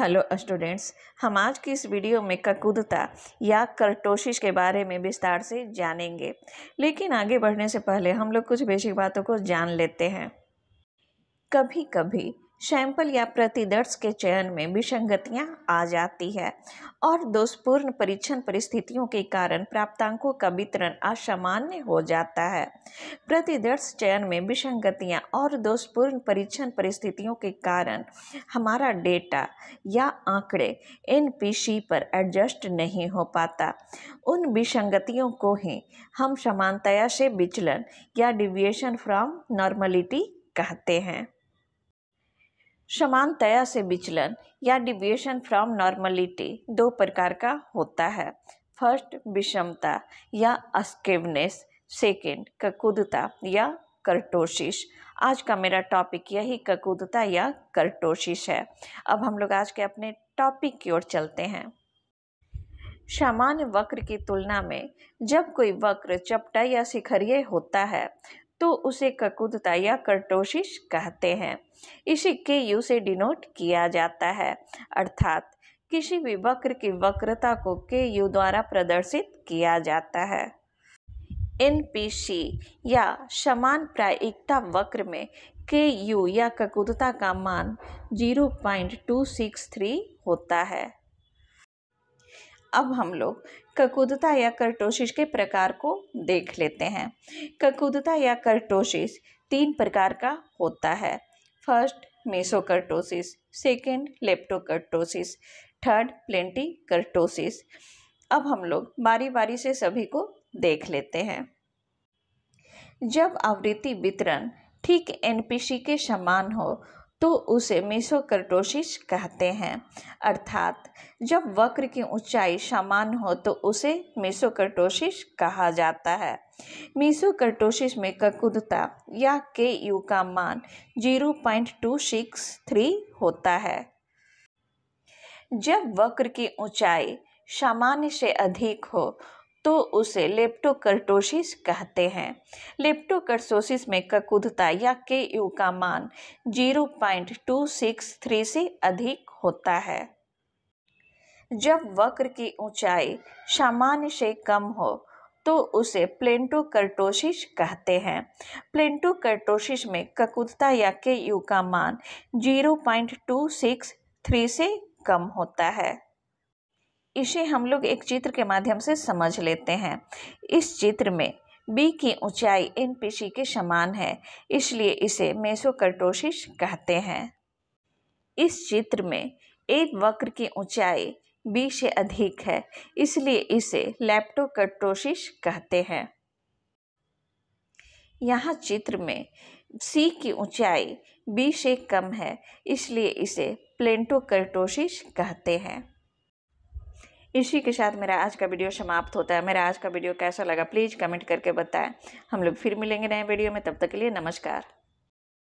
hello students हम आज की इस वीडियो में ककुदता या करटोशिश के बारे में विस्तार से जानेंगे लेकिन आगे बढ़ने से पहले हम लोग कुछ बेसिक बातों को जान लेते हैं कभी कभी सैंपल या प्रतिदर्श के चयन में विसंगतियाँ आ जाती है और दोषपूर्ण परीक्षण परिस्थितियों के कारण प्राप्तांकों का वितरण असामान्य हो जाता है प्रतिदर्श चयन में विसंगतियाँ और दोषपूर्ण परीक्षण परिस्थितियों के कारण हमारा डेटा या आंकड़े एन पर एडजस्ट नहीं हो पाता उन विसंगतियों को ही हम समानतया से विचलन या डिविएशन फ्रॉम नॉर्मलिटी कहते हैं समानतया से विचलन या डिविएशन फ्रॉम नॉर्मलिटी दो प्रकार का होता है फर्स्ट विषमता या अस्केवनेस सेकेंड ककुदता या कर्टोशिश आज का मेरा टॉपिक यही ककुदता या कर्टोशिश है अब हम लोग आज के अपने टॉपिक की ओर चलते हैं सामान्य वक्र की तुलना में जब कोई वक्र चपटा या शिखरीय होता है तो उसे ककुदता या कर्टोशिश कहते हैं इसे के यू से डिनोट किया जाता है अर्थात किसी भी वक्र की वक्रता को के यू द्वारा प्रदर्शित किया जाता है एन या समान प्रायिकता वक्र में के यू या ककुदता का मान 0.263 होता है अब हम लोग ककुदता या कर्टोशिश के प्रकार को देख लेते हैं ककुदता या कर्टोशिश तीन प्रकार का होता है first mesokurtosis second leptokurtosis third platykurtosis अब हम लोग बारी बारी से सभी को देख लेते हैं जब आवृत्ति वितरण ठीक एनपीसी के समान हो तो उसे मीसोक्रेटोसिस कहते हैं अर्थात जब वक्र की ऊंचाई समान हो तो उसे मीसोक्रेटोसिस कहा जाता है मीसोक्रेटोसिस में ककुदता या के यू का मान 0.263 होता है जब वक्र की ऊंचाई सामान्य से अधिक हो तो उसे लेप्टोकर्टोसिस कहते हैं लेप्टोकर्टोसिस में ककुधता या के यू का मान 0.263 से अधिक होता है जब वक्र की ऊंचाई सामान्य से कम हो तो उसे प्लेंटोकर्टोसिस कहते हैं प्लेंटोकर्टोसिस में ककुधता या के यू का मान 0.263 से कम होता है इसे हम लोग एक चित्र के माध्यम से समझ लेते हैं इस चित्र में बी की ऊंचाई एन पेशी के समान है इसलिए इसे मेसोकर्टोसिस कहते हैं इस चित्र में एक वक्र की ऊंचाई बी से अधिक है इसलिए इसे लैप्टोकर्टोसिस कहते हैं यहाँ चित्र में सी की ऊंचाई बी से कम है इसलिए इसे प्लेंटोकर्टोसिस कहते हैं इसी के साथ मेरा आज का वीडियो समाप्त होता है मेरा आज का वीडियो कैसा लगा प्लीज़ कमेंट करके बताएं हम लोग फिर मिलेंगे नए वीडियो में तब तक के लिए नमस्कार